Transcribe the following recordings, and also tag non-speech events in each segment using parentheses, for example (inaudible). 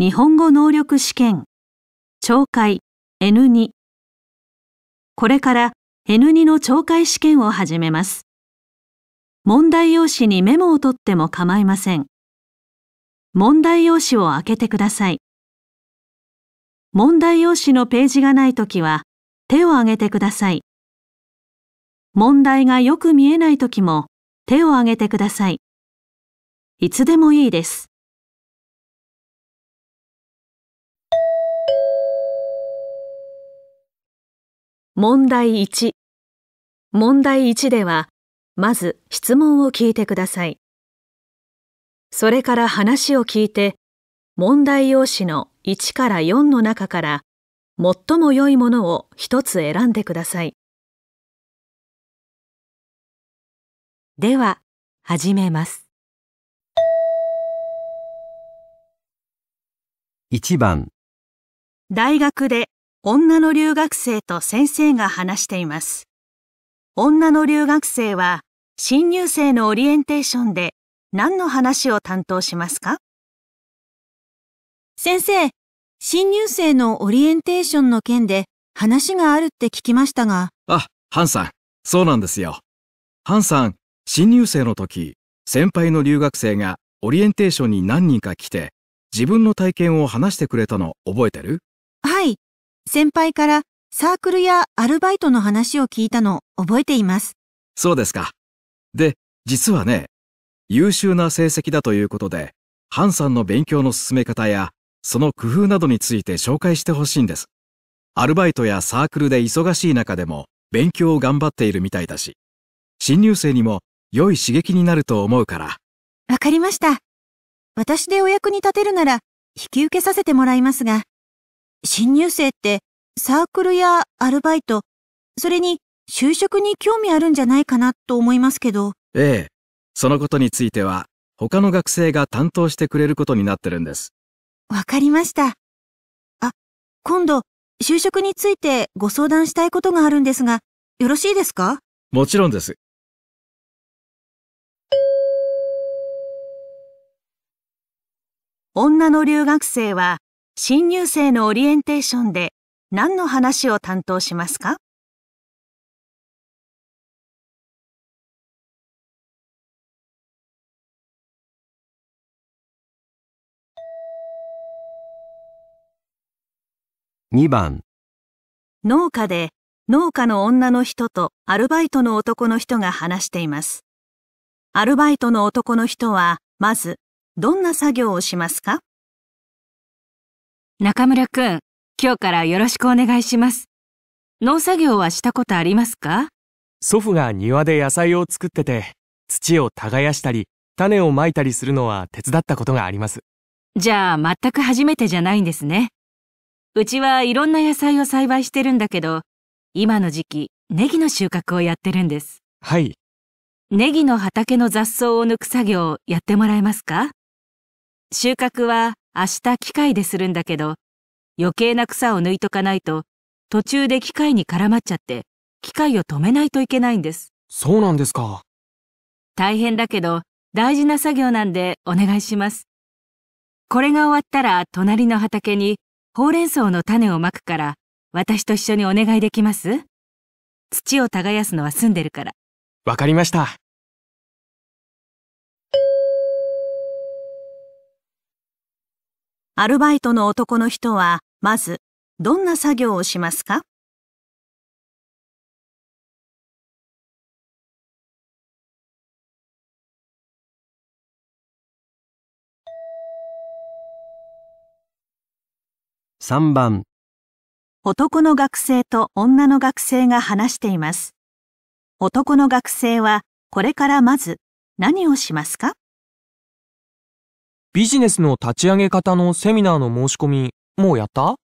日本語能力試験、懲戒 N2。これから N2 の懲戒試験を始めます。問題用紙にメモを取っても構いません。問題用紙を開けてください。問題用紙のページがないときは手を挙げてください。問題がよく見えないときも手を挙げてください。いつでもいいです。問題1問題1ではまず質問を聞いてくださいそれから話を聞いて問題用紙の1から4の中から最も良いものを一つ選んでくださいでは始めます1番大学で女の留学生と先生が話しています。女の留学生は新入生のオリエンテーションで何の話を担当しますか先生、新入生のオリエンテーションの件で話があるって聞きましたが。あ、ハンさん、そうなんですよ。ハンさん、新入生の時、先輩の留学生がオリエンテーションに何人か来て、自分の体験を話してくれたの覚えてるはい。先輩からサークルやアルバイトの話を聞いたの覚えています。そうですか。で、実はね、優秀な成績だということで、ハンさんの勉強の進め方や、その工夫などについて紹介してほしいんです。アルバイトやサークルで忙しい中でも勉強を頑張っているみたいだし、新入生にも良い刺激になると思うから。わかりました。私でお役に立てるなら、引き受けさせてもらいますが。新入生ってサークルやアルバイト、それに就職に興味あるんじゃないかなと思いますけど。ええ。そのことについては他の学生が担当してくれることになってるんです。わかりました。あ、今度就職についてご相談したいことがあるんですが、よろしいですかもちろんです。女の留学生は新入生のオリエンテーションで何の話を担当しますか2番農家で農家の女の人とアルバイトの男の人が話しています。アルバイトの男の人はまずどんな作業をしますか中村くん、今日からよろしくお願いします。農作業はしたことありますか祖父が庭で野菜を作ってて、土を耕したり、種をまいたりするのは手伝ったことがあります。じゃあ、全く初めてじゃないんですね。うちはいろんな野菜を栽培してるんだけど、今の時期、ネギの収穫をやってるんです。はい。ネギの畑の雑草を抜く作業をやってもらえますか収穫は明日機械でするんだけど、余計な草を抜いとかないと、途中で機械に絡まっちゃって、機械を止めないといけないんです。そうなんですか。大変だけど、大事な作業なんでお願いします。これが終わったら隣の畑にほうれん草の種をまくから私と一緒にお願いできます土を耕すのは済んでるから。わかりました。アルバイトの男の人は、まず、どんな作業をしますか3番男の学生と女の学生が話しています。男の学生はこれからまず何をしますかビジネスの立ち上げ方のセミナーの申し込み、もうやった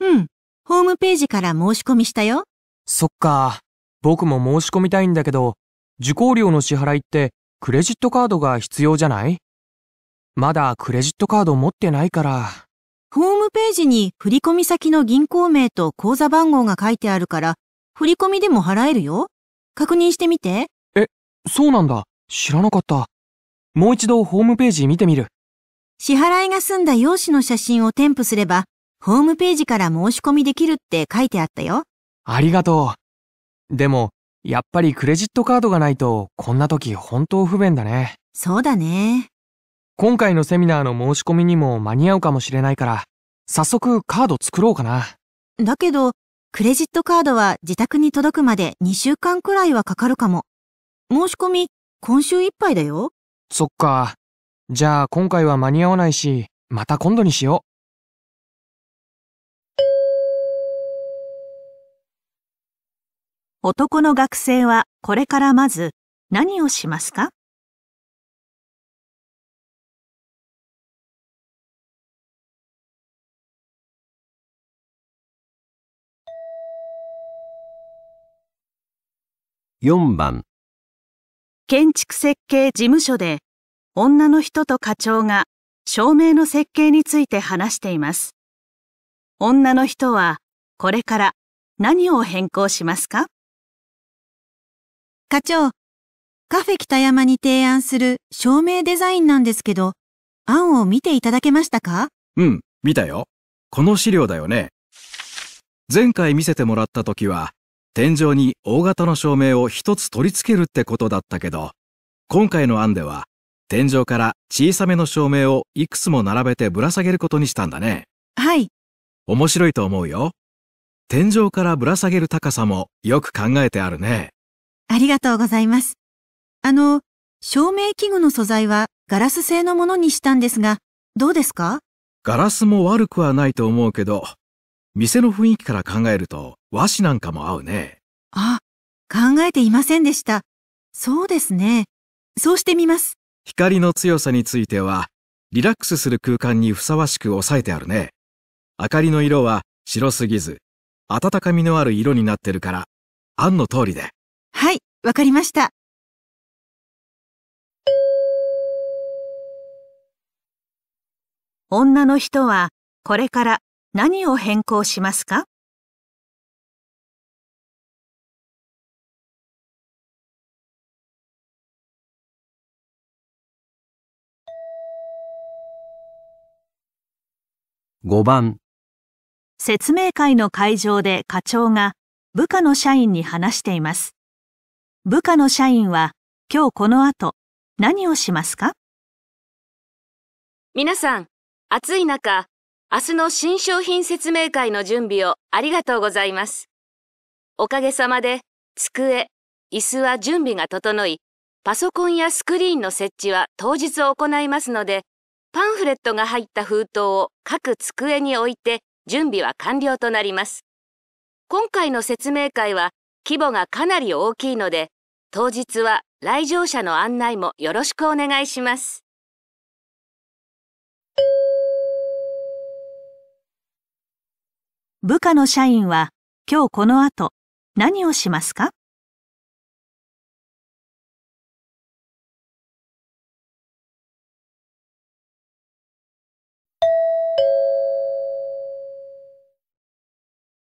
うん。ホームページから申し込みしたよ。そっか。僕も申し込みたいんだけど、受講料の支払いってクレジットカードが必要じゃないまだクレジットカード持ってないから。ホームページに振込先の銀行名と口座番号が書いてあるから、振込でも払えるよ。確認してみて。え、そうなんだ。知らなかった。もう一度ホームページ見てみる。支払いが済んだ用紙の写真を添付すれば、ホームページから申し込みできるって書いてあったよ。ありがとう。でも、やっぱりクレジットカードがないと、こんな時本当不便だね。そうだね。今回のセミナーの申し込みにも間に合うかもしれないから、早速カード作ろうかな。だけど、クレジットカードは自宅に届くまで2週間くらいはかかるかも。申し込み、今週いっぱいだよ。そっか。じゃあ今回は間に合わないし、また今度にしよう。男の学生はこれからまず何をしますか4番建築設計事務所で女の人と課長が照明の設計について話しています。女の人はこれから何を変更しますか課長、カフェ北山に提案する照明デザインなんですけど、案を見ていただけましたかうん、見たよ。この資料だよね。前回見せてもらった時は、天井に大型の照明を一つ取り付けるってことだったけど、今回の案では、天井から小さめの照明をいくつも並べてぶら下げることにしたんだね。はい。面白いと思うよ。天井からぶら下げる高さもよく考えてあるね。ありがとうございます。あの、照明器具の素材はガラス製のものにしたんですが、どうですかガラスも悪くはないと思うけど、店の雰囲気から考えると和紙なんかも合うね。あ、考えていませんでした。そうですね。そうしてみます。光の強さについては、リラックスする空間にふさわしく抑えてあるね。明かりの色は白すぎず、温かみのある色になってるから、案の通りで。はい、わかりました。女の人はこれから何を変更しますか5番説明会の会場で課長が部下の社員に話しています。部下の社員は今日この後何をしますか皆さん、暑い中、明日の新商品説明会の準備をありがとうございます。おかげさまで机、椅子は準備が整い、パソコンやスクリーンの設置は当日行いますので、パンフレットが入った封筒を各机に置いて準備は完了となります。今回の説明会は規模がかなり大きいので、当日は来場者の案内もよろしくお願いします。部下の社員は今日この後何をしますか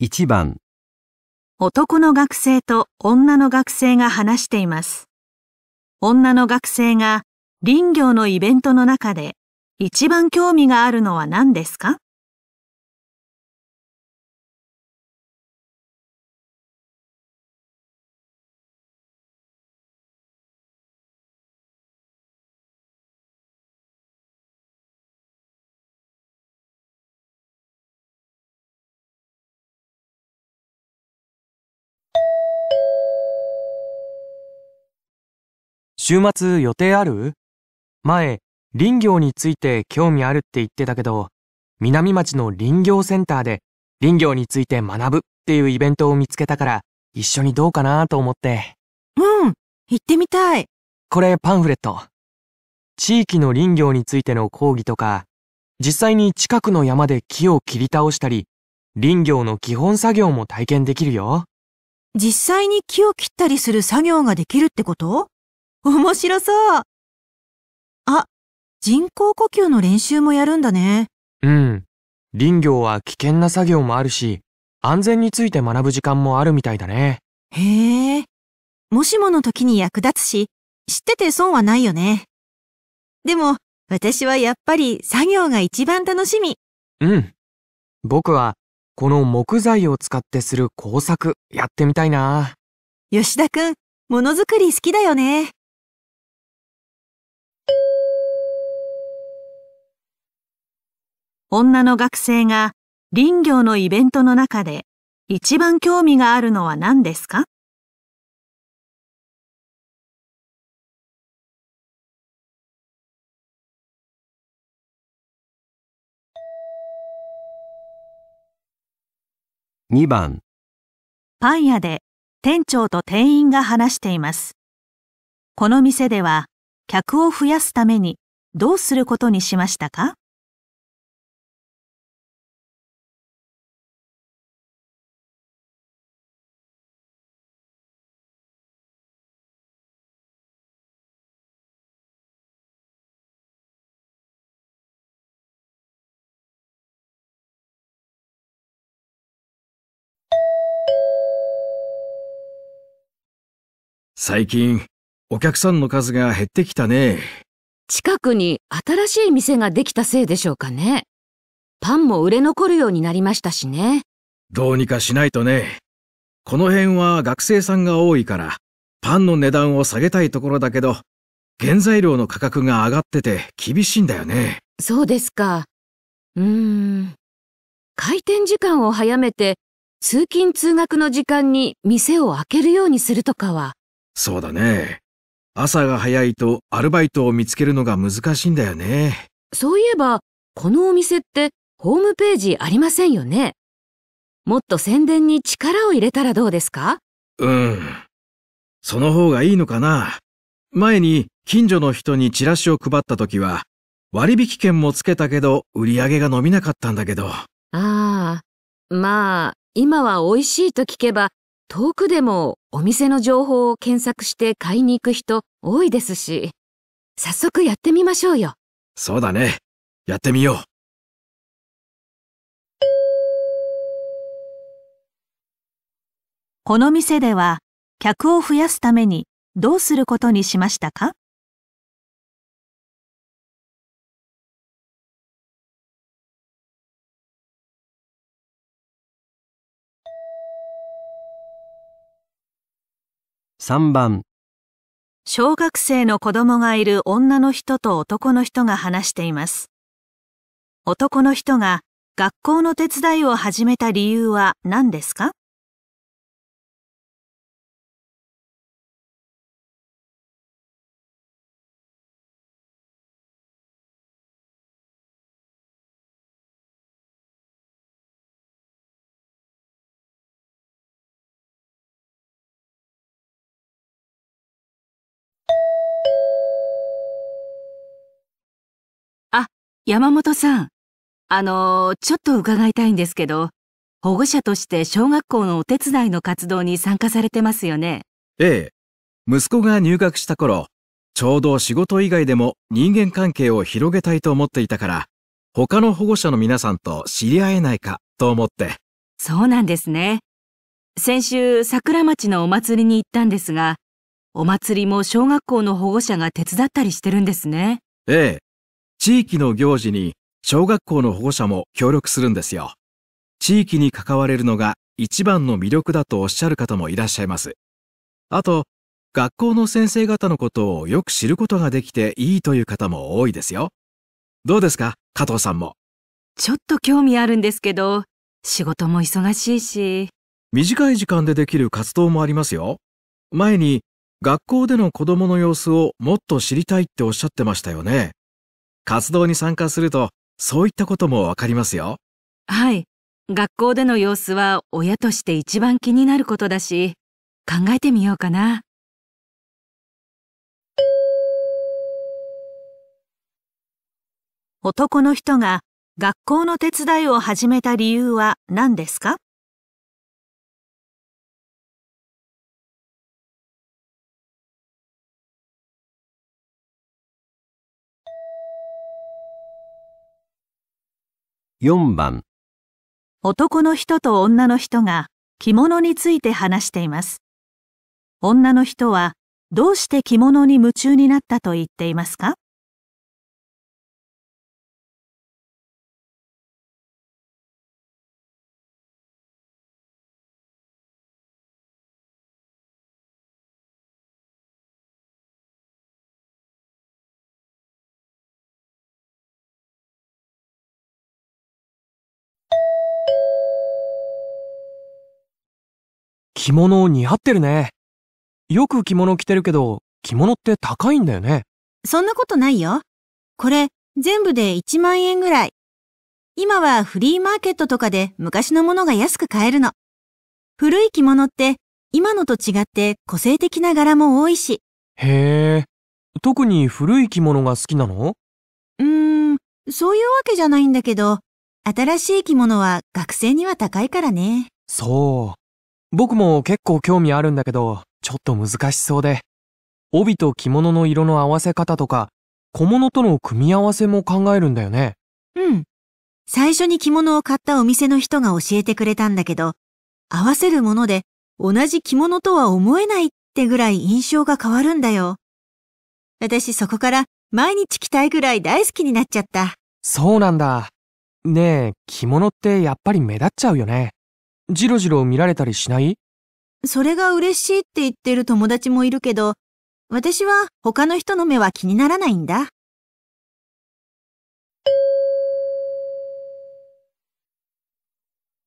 1番男の学生と女の学生が話しています。女の学生が林業のイベントの中で一番興味があるのは何ですか週末予定ある前、林業について興味あるって言ってたけど、南町の林業センターで林業について学ぶっていうイベントを見つけたから、一緒にどうかなと思って。うん、行ってみたい。これパンフレット。地域の林業についての講義とか、実際に近くの山で木を切り倒したり、林業の基本作業も体験できるよ。実際に木を切ったりする作業ができるってこと面白そう。あ、人工呼吸の練習もやるんだね。うん。林業は危険な作業もあるし、安全について学ぶ時間もあるみたいだね。へえ。もしもの時に役立つし、知ってて損はないよね。でも、私はやっぱり作業が一番楽しみ。うん。僕は、この木材を使ってする工作、やってみたいな。吉田くん、ものづくり好きだよね。女の学生が林業のイベントの中で一番興味があるのは何ですか2番パン屋で店長と店員が話しています。この店では客を増やすためにどうすることにしましたか最近、お客さんの数が減ってきたね。近くに新しい店ができたせいでしょうかね。パンも売れ残るようになりましたしね。どうにかしないとね。この辺は学生さんが多いから、パンの値段を下げたいところだけど、原材料の価格が上がってて厳しいんだよね。そうですか。うーん。開店時間を早めて、通勤通学の時間に店を開けるようにするとかは。そうだね。朝が早いとアルバイトを見つけるのが難しいんだよね。そういえば、このお店ってホームページありませんよね。もっと宣伝に力を入れたらどうですかうん。その方がいいのかな。前に近所の人にチラシを配った時は、割引券もつけたけど売り上げが伸びなかったんだけど。ああ、まあ、今は美味しいと聞けば遠くでもお店の情報を検索して買いに行く人多いですし、早速やってみましょうよ。そうだね。やってみよう。この店では客を増やすためにどうすることにしましたか3番小学生の子供がいる女の人と男の人が話しています。男の人が学校の手伝いを始めた理由は何ですか山本さん、あの、ちょっと伺いたいんですけど、保護者として小学校のお手伝いの活動に参加されてますよね。ええ。息子が入学した頃、ちょうど仕事以外でも人間関係を広げたいと思っていたから、他の保護者の皆さんと知り合えないかと思って。そうなんですね。先週、桜町のお祭りに行ったんですが、お祭りも小学校の保護者が手伝ったりしてるんですね。ええ。地域の行事に小学校の保護者も協力するんですよ。地域に関われるのが一番の魅力だとおっしゃる方もいらっしゃいます。あと、学校の先生方のことをよく知ることができていいという方も多いですよ。どうですか加藤さんも。ちょっと興味あるんですけど、仕事も忙しいし。短い時間でできる活動もありますよ。前に学校での子供の様子をもっと知りたいっておっしゃってましたよね。活動に参加すると、そういったこともわかりますよ。はい。学校での様子は親として一番気になることだし、考えてみようかな。男の人が学校の手伝いを始めた理由は何ですか4番男の人と女の人が着物について話しています。女の人はどうして着物に夢中になったと言っていますか着物似合ってるね。よく着物着てるけど、着物って高いんだよね。そんなことないよ。これ、全部で1万円ぐらい。今はフリーマーケットとかで昔のものが安く買えるの。古い着物って今のと違って個性的な柄も多いし。へえ、特に古い着物が好きなのうーん、そういうわけじゃないんだけど、新しい着物は学生には高いからね。そう。僕も結構興味あるんだけど、ちょっと難しそうで。帯と着物の色の合わせ方とか、小物との組み合わせも考えるんだよね。うん。最初に着物を買ったお店の人が教えてくれたんだけど、合わせるもので同じ着物とは思えないってぐらい印象が変わるんだよ。私そこから毎日着たいぐらい大好きになっちゃった。そうなんだ。ねえ、着物ってやっぱり目立っちゃうよね。じろじろ見られたりしないそれが嬉しいって言ってる友達もいるけど、私は他の人の目は気にならないんだ。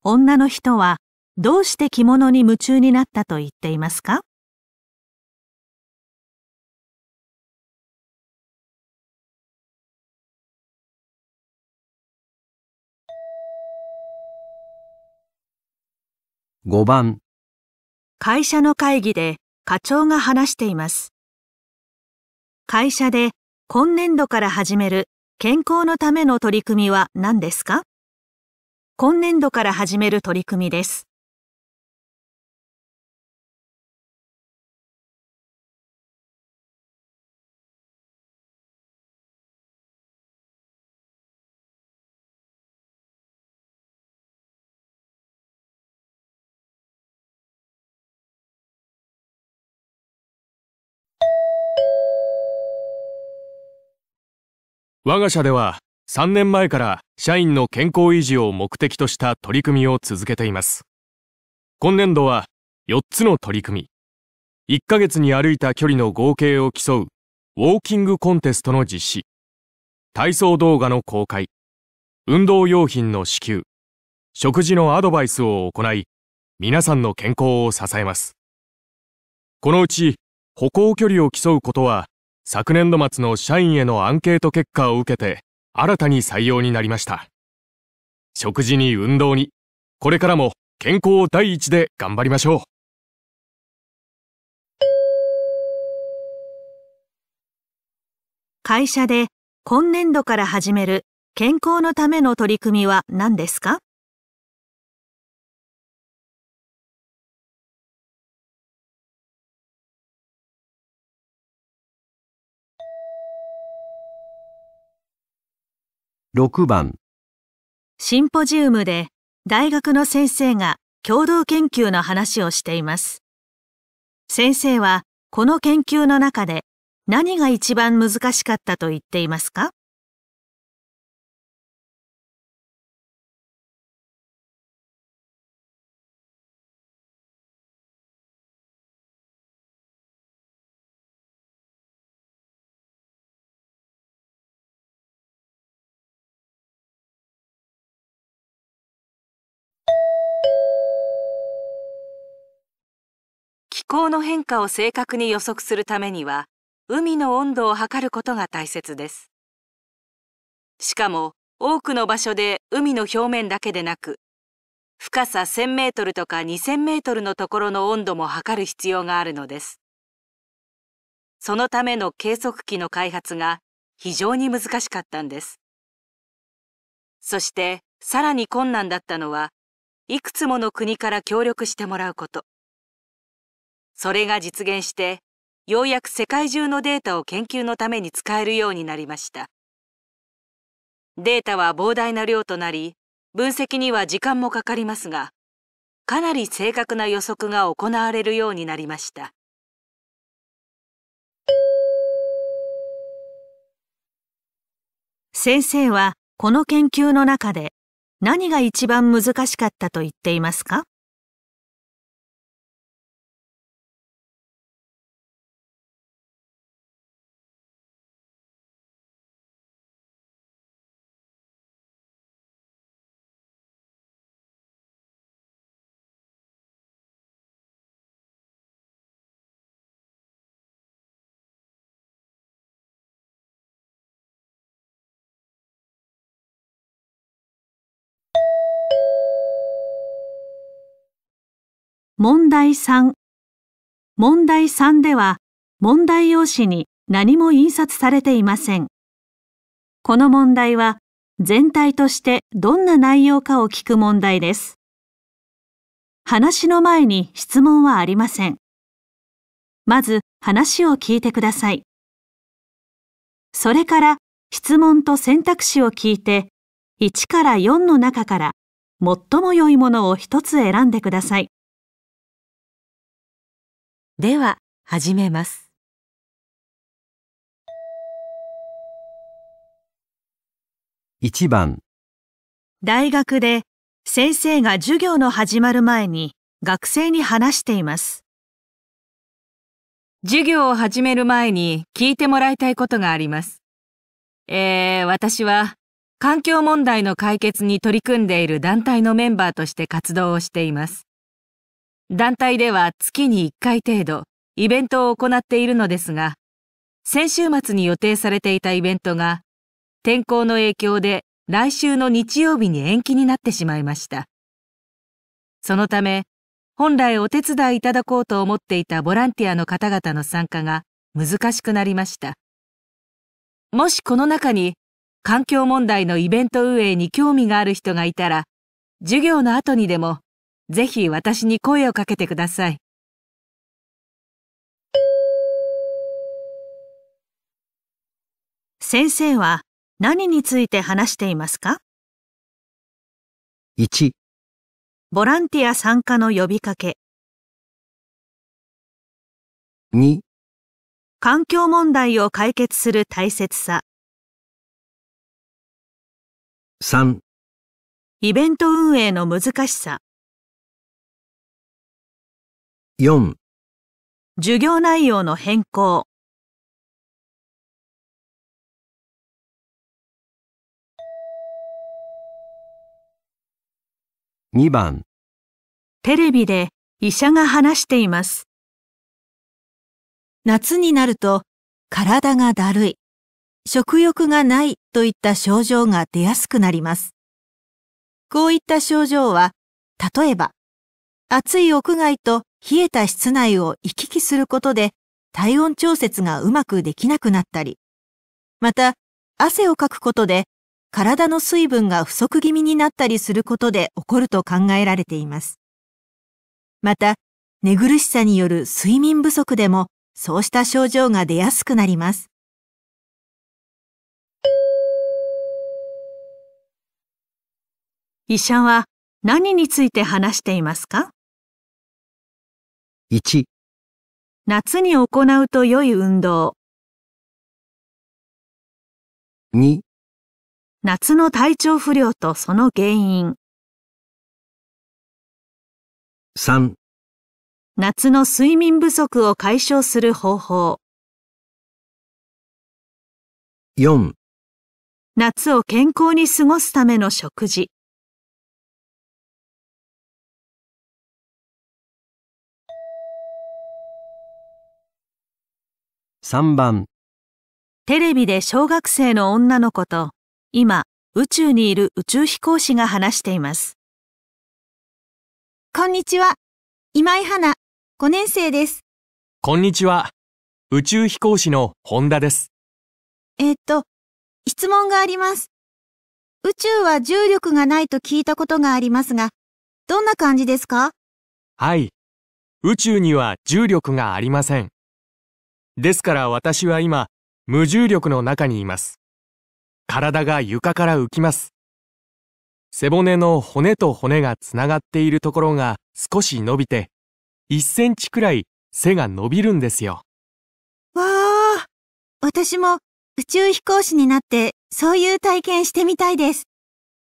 女の人はどうして着物に夢中になったと言っていますか5番会社の会議で課長が話しています。会社で今年度から始める健康のための取り組みは何ですか今年度から始める取り組みです。我が社では3年前から社員の健康維持を目的とした取り組みを続けています。今年度は4つの取り組み、1ヶ月に歩いた距離の合計を競うウォーキングコンテストの実施、体操動画の公開、運動用品の支給、食事のアドバイスを行い、皆さんの健康を支えます。このうち歩行距離を競うことは昨年度末の社員へのアンケート結果を受けて、新たに採用になりました。食事に運動に、これからも健康を第一で頑張りましょう。会社で今年度から始める健康のための取り組みは何ですか6番シンポジウムで大学の先生が共同研究の話をしています。先生はこの研究の中で何が一番難しかったと言っていますか候の変化を正確に予測するためには海の温度を測ることが大切ですしかも多くの場所で海の表面だけでなく深さ1000メートルとか2000メートルのところの温度も測る必要があるのですそのための計測器の開発が非常に難しかったんですそしてさらに困難だったのはいくつもの国から協力してもらうことそれが実現してようやく世界中のデータを研究のために使えるようになりましたデータは膨大な量となり分析には時間もかかりますがかなり正確な予測が行われるようになりました先生はこの研究の中で何が一番難しかったと言っていますか問題3問題3では問題用紙に何も印刷されていません。この問題は全体としてどんな内容かを聞く問題です。話の前に質問はありません。まず話を聞いてください。それから質問と選択肢を聞いて1から4の中から最も良いものを1つ選んでください。では始めます1番大学で先生が授業の始まる前に学生に話しています授業を始める前に聞いてもらいたいことがありますえー、私は環境問題の解決に取り組んでいる団体のメンバーとして活動をしています団体では月に1回程度、イベントを行っているのですが、先週末に予定されていたイベントが、天候の影響で来週の日曜日に延期になってしまいました。そのため、本来お手伝いいただこうと思っていたボランティアの方々の参加が難しくなりました。もしこの中に環境問題のイベント運営に興味がある人がいたら、授業の後にでもぜひ私に声をかけてください。先生は何について話していますか ?1 ボランティア参加の呼びかけ2環境問題を解決する大切さ3イベント運営の難しさ4授業内容の変更2番テレビで医者が話しています夏になると体がだるい食欲がないといった症状が出やすくなりますこういった症状は例えば暑い屋外と冷えた室内を行き来することで体温調節がうまくできなくなったり、また汗をかくことで体の水分が不足気味になったりすることで起こると考えられています。また、寝苦しさによる睡眠不足でもそうした症状が出やすくなります。医者は何について話していますか1夏に行うと良い運動2夏の体調不良とその原因3夏の睡眠不足を解消する方法4夏を健康に過ごすための食事3番テレビで小学生の女の子と今宇宙にいる宇宙飛行士が話しています。こんにちは。今井花、5年生です。こんにちは。宇宙飛行士の本田です。えっと、質問があります。宇宙は重力がないと聞いたことがありますが、どんな感じですかはい。宇宙には重力がありません。ですから私は今、無重力の中にいます。体が床から浮きます。背骨の骨と骨がつながっているところが少し伸びて、1センチくらい背が伸びるんですよ。わあ、私も宇宙飛行士になってそういう体験してみたいです。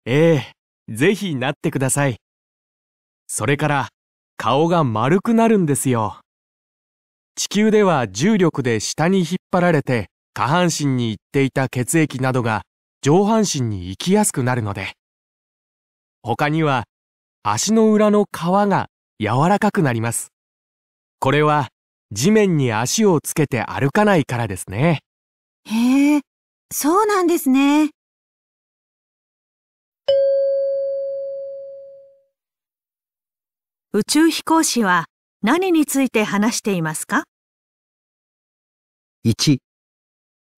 ええ、ぜひなってください。それから顔が丸くなるんですよ。地球では重力で下に引っ張られて下半身に行っていた血液などが上半身に行きやすくなるので。他には足の裏の皮が柔らかくなります。これは地面に足をつけて歩かないからですね。へえ、そうなんですね。宇宙飛行士は何について話していますか ?1、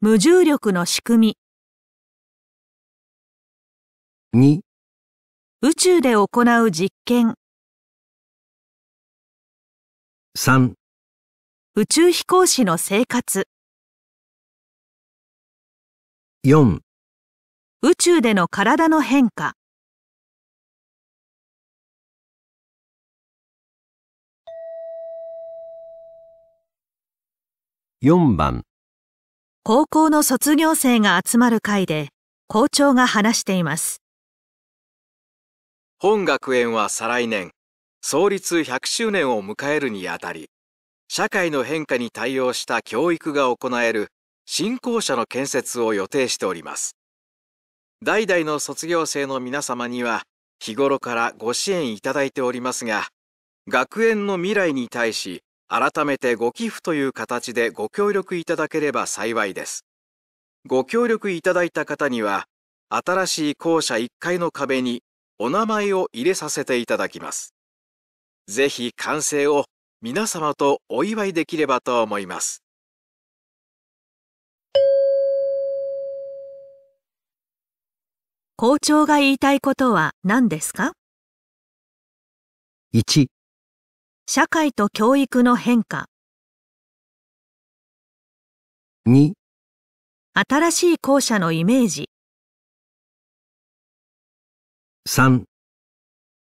無重力の仕組み。2、宇宙で行う実験。3、宇宙飛行士の生活。4、宇宙での体の変化。4番高校の卒業生が集まる会で校長が話しています本学園は再来年創立100周年を迎えるにあたり社会の変化に対応した教育が行える新校舎の建設を予定しております代々の卒業生の皆様には日頃からご支援いただいておりますが学園の未来に対し改めてご寄付という形でご協力いただければ幸いです。ご協力いただいた方には、新しい校舎1階の壁にお名前を入れさせていただきます。ぜひ完成を皆様とお祝いできればと思います。校長が言いたいことは何ですか 1, 1社会と教育の変化。2新しい校舎のイメージ。3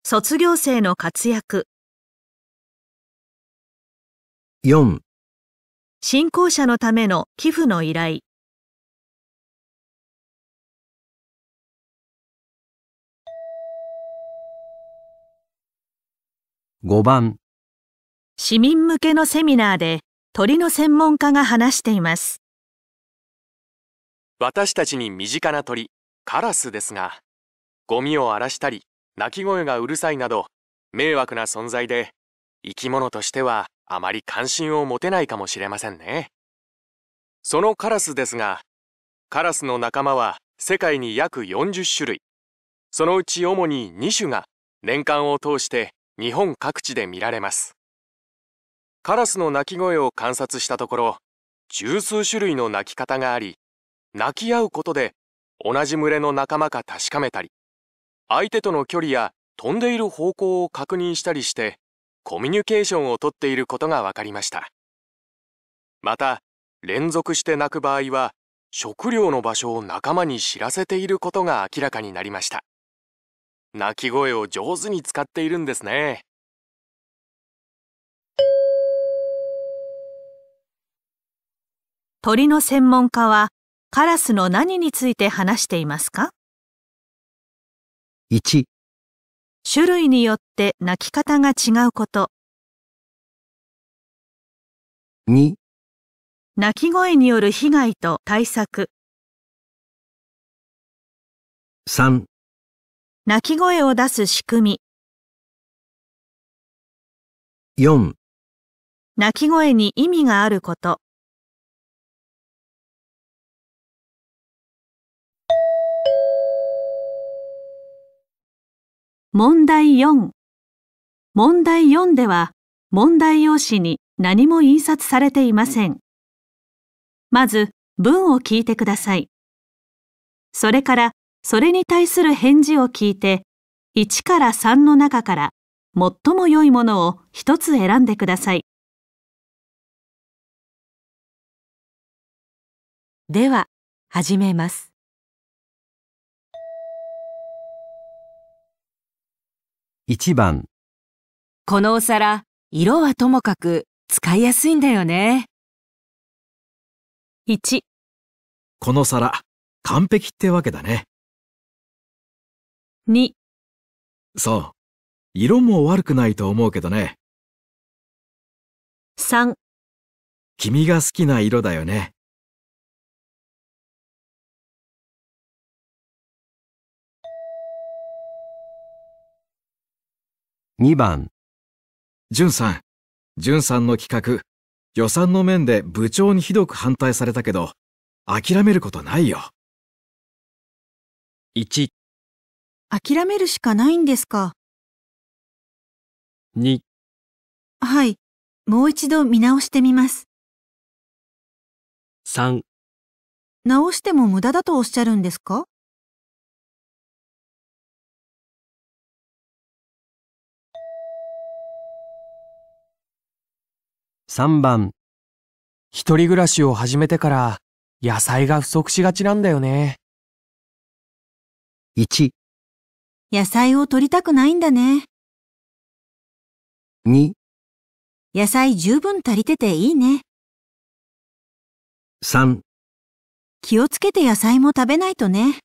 卒業生の活躍。4新校舎のための寄付の依頼。5番市民向けのセミナーで鳥の専門家が話しています私たちに身近な鳥カラスですがゴミを荒らしたり鳴き声がうるさいなど迷惑な存在で生き物としてはあまり関心を持てないかもしれませんねそのカラスですがカラスの仲間は世界に約40種類そのうち主に2種が年間を通して日本各地で見られますカラスの鳴き声を観察したところ、十数種類の鳴き方があり、鳴き合うことで同じ群れの仲間か確かめたり、相手との距離や飛んでいる方向を確認したりして、コミュニケーションをとっていることが分かりました。また、連続して鳴く場合は、食料の場所を仲間に知らせていることが明らかになりました。鳴き声を上手に使っているんですね。鳥の専門家はカラスの何について話していますか ?1 種類によって鳴き方が違うこと2鳴き声による被害と対策3鳴き声を出す仕組み4鳴き声に意味があること問題4問題4では問題用紙に何も印刷されていません。まず文を聞いてください。それからそれに対する返事を聞いて1から3の中から最も良いものを1つ選んでください。では始めます。1番このお皿、色はともかく使いやすいんだよね。1この皿、完璧ってわけだね。2そう。色も悪くないと思うけどね。3君が好きな色だよね。2番。淳さん、淳さんの企画、予算の面で部長にひどく反対されたけど、諦めることないよ。1、諦めるしかないんですか2、はい、もう一度見直してみます。3、直しても無駄だとおっしゃるんですか3番一人暮らしを始めてから野菜が不足しがちなんだよね。1野菜を取りたくないんだね。2野菜十分足りてていいね。3気をつけて野菜も食べないとね。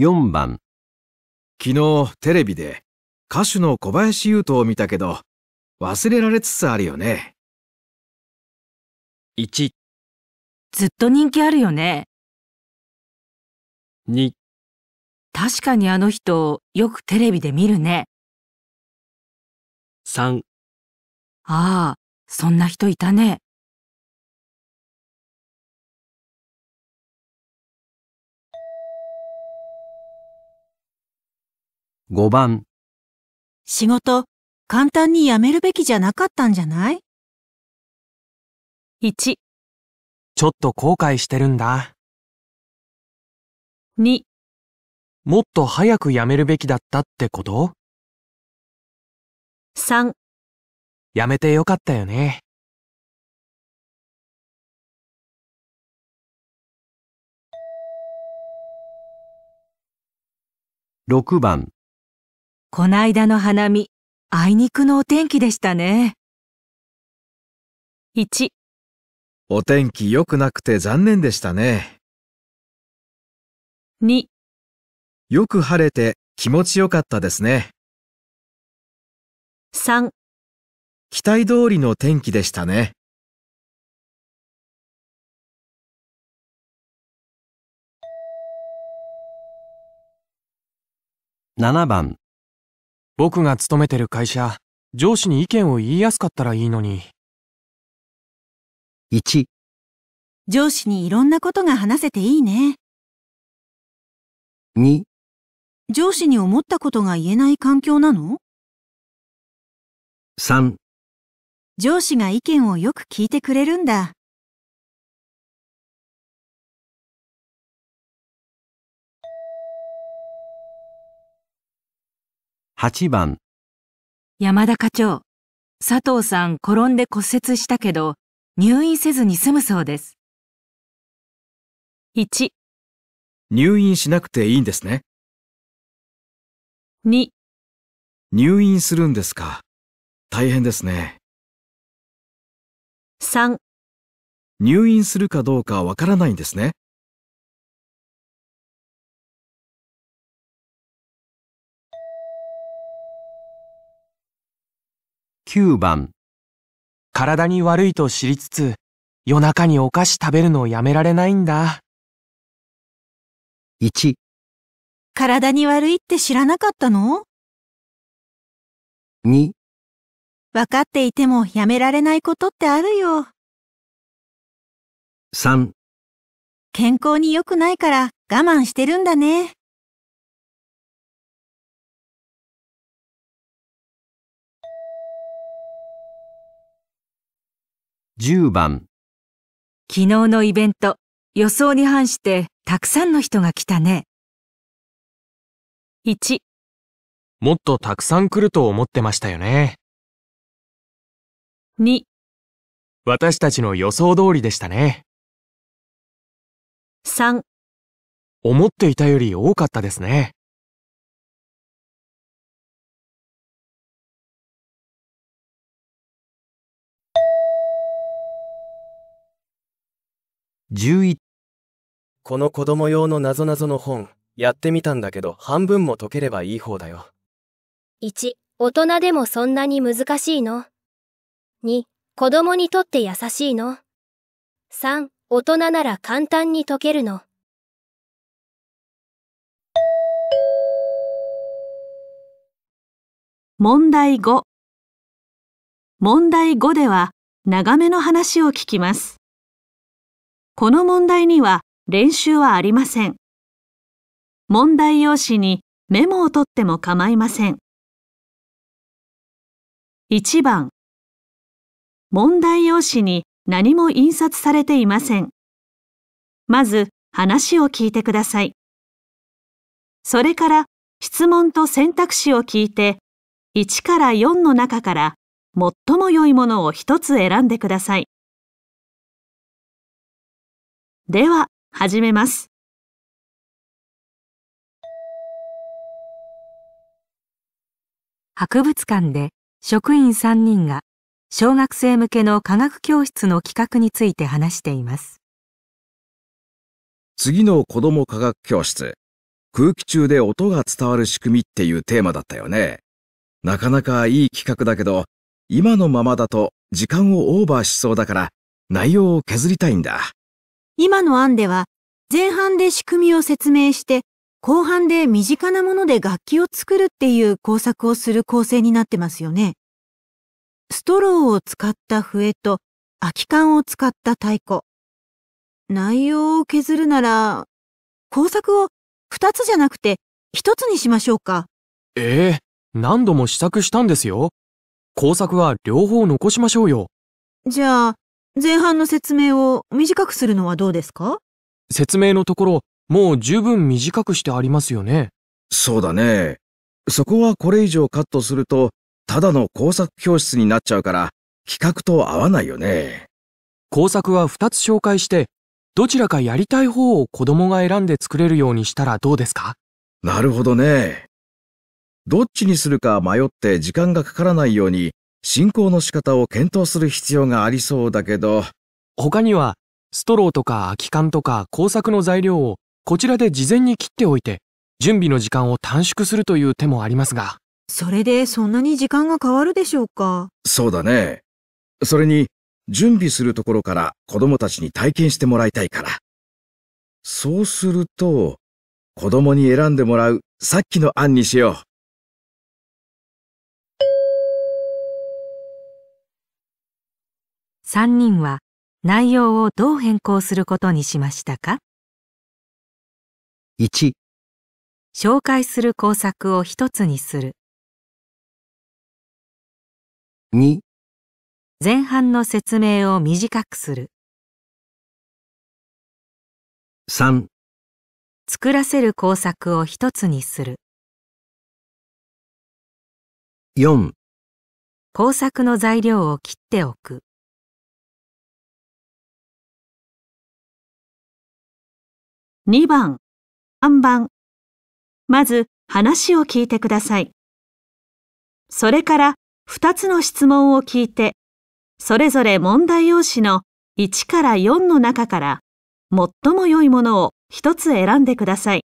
4番昨日テレビで歌手の小林優斗を見たけど忘れられつつあるよね。1ずっと人気あるよね。2確かにあの人よくテレビで見るね。3ああ、そんな人いたね。5番仕事、簡単に辞めるべきじゃなかったんじゃない ?1、ちょっと後悔してるんだ。2、もっと早く辞めるべきだったってこと ?3、辞めてよかったよね。6番こないだの花見、あいにくのお天気でしたね。1、お天気良くなくて残念でしたね。2、よく晴れて気持ちよかったですね。3、期待通りの天気でしたね。7番僕が勤めてる会社、上司に意見を言いやすかったらいいのに。1、上司にいろんなことが話せていいね。2、上司に思ったことが言えない環境なの3、上司が意見をよく聞いてくれるんだ。8番山田課長、佐藤さん転んで骨折したけど入院せずに済むそうです。1入院しなくていいんですね。2入院するんですか。大変ですね。3入院するかどうかわからないんですね。9番体に悪いと知りつつ夜中にお菓子食べるのをやめられないんだ。1体に悪いって知らなかったの ?2 分かっていてもやめられないことってあるよ。3健康に良くないから我慢してるんだね。10番昨日のイベント予想に反してたくさんの人が来たね1もっとたくさん来ると思ってましたよね2私たちの予想通りでしたね3思っていたより多かったですね11この子供用のなぞなぞの本やってみたんだけど半分も解ければいい方だよ1大人でもそんなに難しいの2子供にとって優しいの3大人なら簡単に解けるの問題5問題5では長めの話を聞きますこの問題には練習はありません。問題用紙にメモを取っても構いません。1番問題用紙に何も印刷されていません。まず話を聞いてください。それから質問と選択肢を聞いて1から4の中から最も良いものを1つ選んでください。では、始めます。博物館で職員3人が小学生向けの科学教室の企画について話しています。次の子ども科学教室、空気中で音が伝わる仕組みっていうテーマだったよね。なかなかいい企画だけど、今のままだと時間をオーバーしそうだから内容を削りたいんだ。今の案では、前半で仕組みを説明して、後半で身近なもので楽器を作るっていう工作をする構成になってますよね。ストローを使った笛と空き缶を使った太鼓。内容を削るなら、工作を二つじゃなくて一つにしましょうか。ええ何度も試作したんですよ。工作は両方残しましょうよ。じゃあ、前半の説明を短くするのはどうですか説明のところ、もう十分短くしてありますよね。そうだね。そこはこれ以上カットすると、ただの工作教室になっちゃうから、企画と合わないよね。工作は2つ紹介して、どちらかやりたい方を子供が選んで作れるようにしたらどうですかなるほどね。どっちにするか迷って時間がかからないように、進行の仕方を検討する必要がありそうだけど、他には、ストローとか空き缶とか工作の材料をこちらで事前に切っておいて、準備の時間を短縮するという手もありますが。それでそんなに時間が変わるでしょうかそうだね。それに、準備するところから子供たちに体験してもらいたいから。そうすると、子供に選んでもらうさっきの案にしよう。3人は内容をどう変更することにしましたか ?1 紹介する工作を一つにする2前半の説明を短くする3作らせる工作を一つにする4工作の材料を切っておく2番、3番。まず話を聞いてください。それから2つの質問を聞いて、それぞれ問題用紙の1から4の中から最も良いものを1つ選んでください。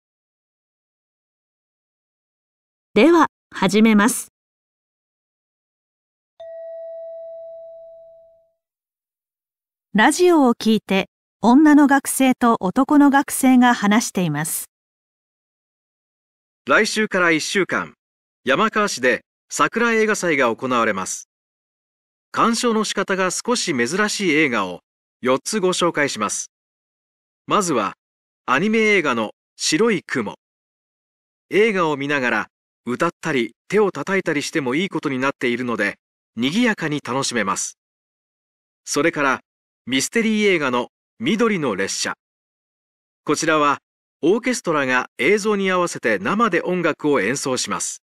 では、始めます。ラジオを聞いて女の学生と男の学生が話しています。来週から1週間、山川市で桜映画祭が行われます。鑑賞の仕方が少し珍しい映画を4つご紹介します。まずは、アニメ映画の白い雲。映画を見ながら歌ったり手を叩いたりしてもいいことになっているので、賑やかに楽しめます。それから、ミステリー映画の緑の列車こちらはオーケストラが映像に合わせて生で音楽を演奏します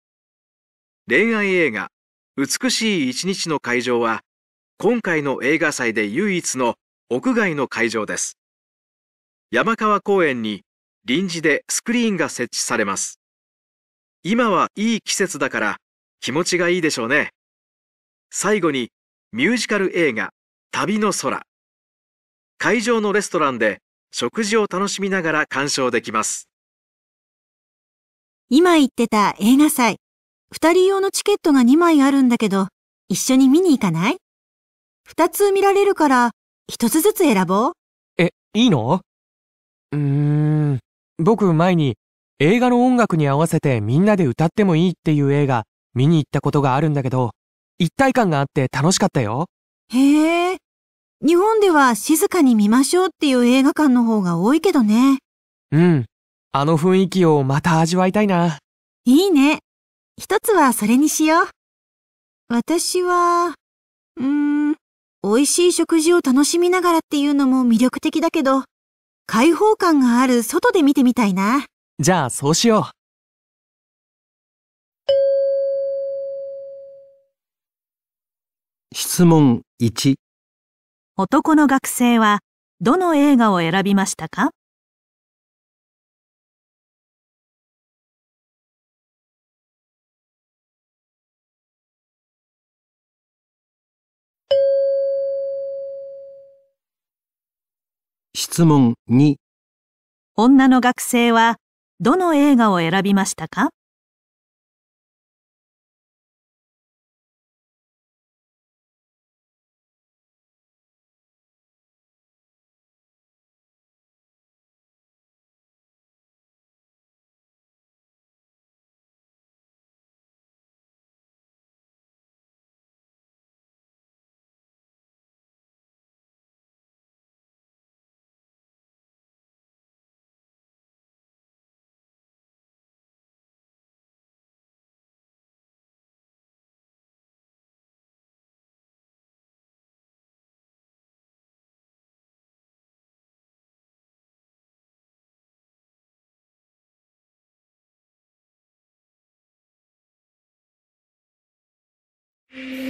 恋愛映画「美しい一日」の会場は今回の映画祭で唯一の屋外の会場です山川公園に臨時でスクリーンが設置されます今はいい季節だから気持ちがいいでしょうね最後にミュージカル映画「旅の空」会場のレストランで食事を楽しみながら鑑賞できます。今言ってた映画祭、二人用のチケットが2枚あるんだけど、一緒に見に行かない二つ見られるから、一つずつ選ぼう。え、いいのうーん、僕前に映画の音楽に合わせてみんなで歌ってもいいっていう映画見に行ったことがあるんだけど、一体感があって楽しかったよ。へえ、日本では静かに見ましょうっていう映画館の方が多いけどね。うん。あの雰囲気をまた味わいたいな。いいね。一つはそれにしよう。私は、うーん、美味しい食事を楽しみながらっていうのも魅力的だけど、開放感がある外で見てみたいな。じゃあそうしよう。質問1男の学生はどの映画を選びましたか質問2女の学生はどの映画を選びましたか Yeah. (laughs)